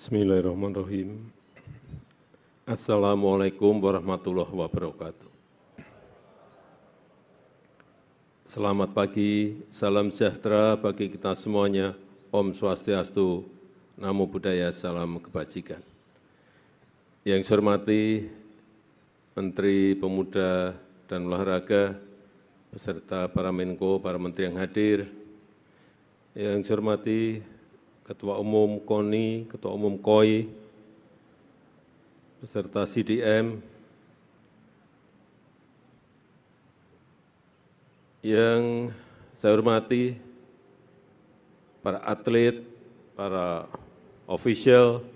Bismillahirrahmanirrahim. Assalamualaikum warahmatullahi wabarakatuh. Selamat pagi, salam sejahtera bagi kita semuanya. Om Swastiastu, Namo Buddhaya, salam kebajikan. Yang saya hormati Menteri Pemuda dan Olahraga, beserta para Menko, para Menteri yang hadir, yang saya hormati Ketua Umum KONI, Ketua Umum KOI, beserta CDM, yang saya hormati para atlet, para official,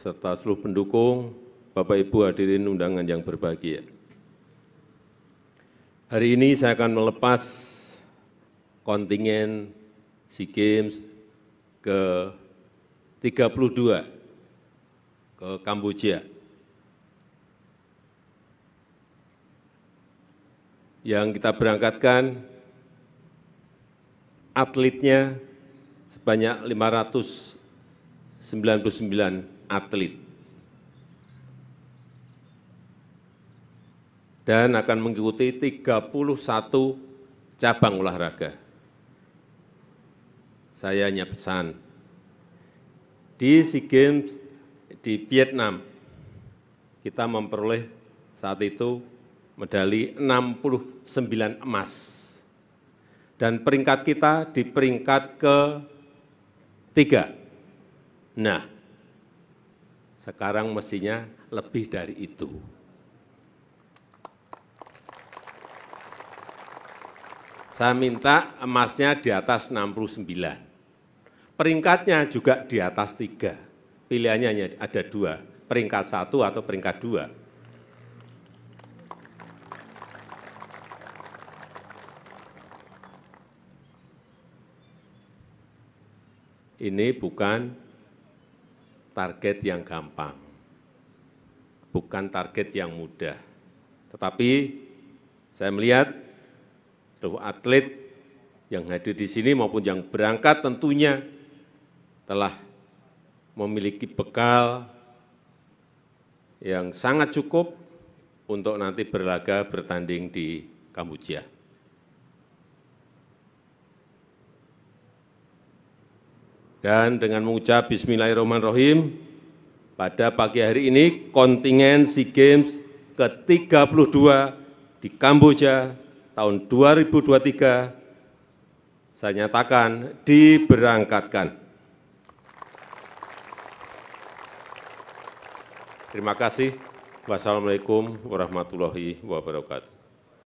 serta seluruh pendukung, Bapak Ibu hadirin undangan yang berbahagia. Hari ini saya akan melepas kontingen SEA Games ke-32 ke Kamboja. Yang kita berangkatkan atletnya sebanyak 599 atlet. Dan akan mengikuti 31 cabang olahraga saya hanya pesan, di SEA Games di Vietnam, kita memperoleh saat itu medali 69 emas. Dan peringkat kita di peringkat ke tiga. Nah, sekarang mestinya lebih dari itu. Saya minta emasnya di atas 69. Peringkatnya juga di atas tiga. Pilihannya hanya ada dua, peringkat satu atau peringkat dua. Ini bukan target yang gampang, bukan target yang mudah. Tetapi saya melihat seluruh atlet yang hadir di sini maupun yang berangkat tentunya telah memiliki bekal yang sangat cukup untuk nanti berlaga bertanding di Kamboja. Dan dengan mengucap Bismillahirrahmanirrahim, pada pagi hari ini kontingen SEA Games ke-32 di Kamboja tahun 2023 saya nyatakan diberangkatkan. terima kasih wassalamu'alaikum warahmatullahi wabarakatuh